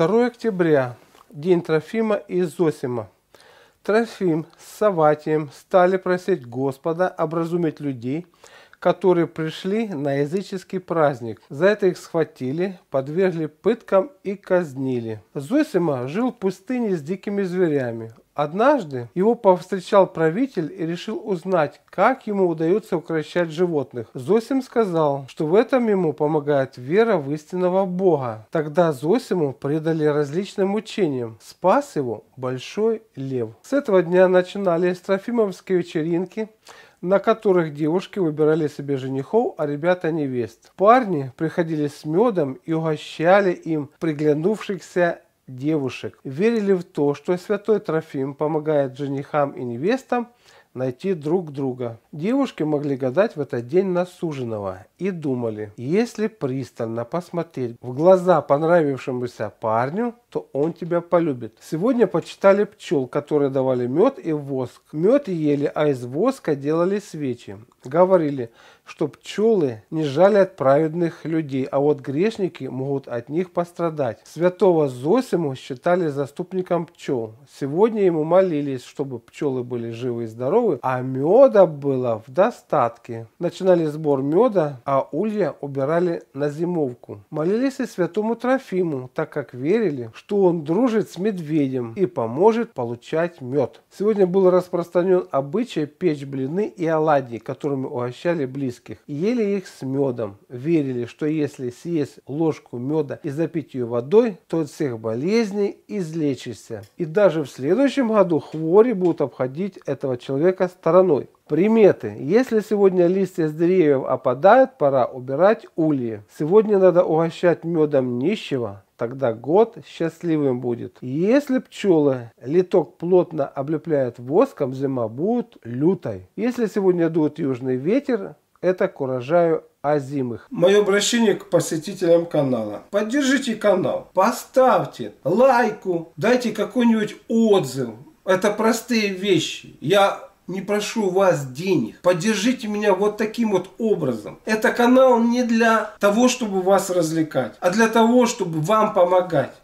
2 октября. День Трофима и Зосима. Трофим с Саватием стали просить Господа образумить людей, которые пришли на языческий праздник. За это их схватили, подвергли пыткам и казнили. Зосима жил в пустыне с дикими зверями. Однажды его повстречал правитель и решил узнать, как ему удается укращать животных. Зосим сказал, что в этом ему помогает вера в истинного Бога. Тогда Зосиму предали различным мучениям. Спас его большой лев. С этого дня начинались трофимовские вечеринки, на которых девушки выбирали себе женихов, а ребята невест. Парни приходили с медом и угощали им приглянувшихся девушек. Верили в то, что святой Трофим помогает женихам и невестам найти друг друга. Девушки могли гадать в этот день на суженого и думали, если пристально посмотреть в глаза понравившемуся парню, то он тебя полюбит. Сегодня почитали пчел, которые давали мед и воск. Мед ели, а из воска делали свечи. Говорили, что пчелы не жали от праведных людей, а вот грешники могут от них пострадать. Святого Зосиму считали заступником пчел. Сегодня ему молились, чтобы пчелы были живы и здоровы, коровы, а меда было в достатке. Начинали сбор меда, а улья убирали на зимовку. Молились и святому Трофиму, так как верили, что он дружит с медведем и поможет получать мед. Сегодня был распространен обычай печь блины и оладьи, которыми угощали близких. Ели их с медом. Верили, что если съесть ложку меда и запить ее водой, то от всех болезней излечишься. И даже в следующем году хвори будут обходить этого человека человека стороной. Приметы. Если сегодня листья с деревьев опадают, пора убирать ульи. Сегодня надо угощать медом нищего, тогда год счастливым будет. Если пчелы литок плотно облепляют воском, зима будет лютой. Если сегодня дует южный ветер, это к урожаю озимых. Мое обращение к посетителям канала. Поддержите канал, поставьте лайку, дайте какой-нибудь отзыв. Это простые вещи. Я не прошу вас денег. Поддержите меня вот таким вот образом. Это канал не для того, чтобы вас развлекать, а для того, чтобы вам помогать.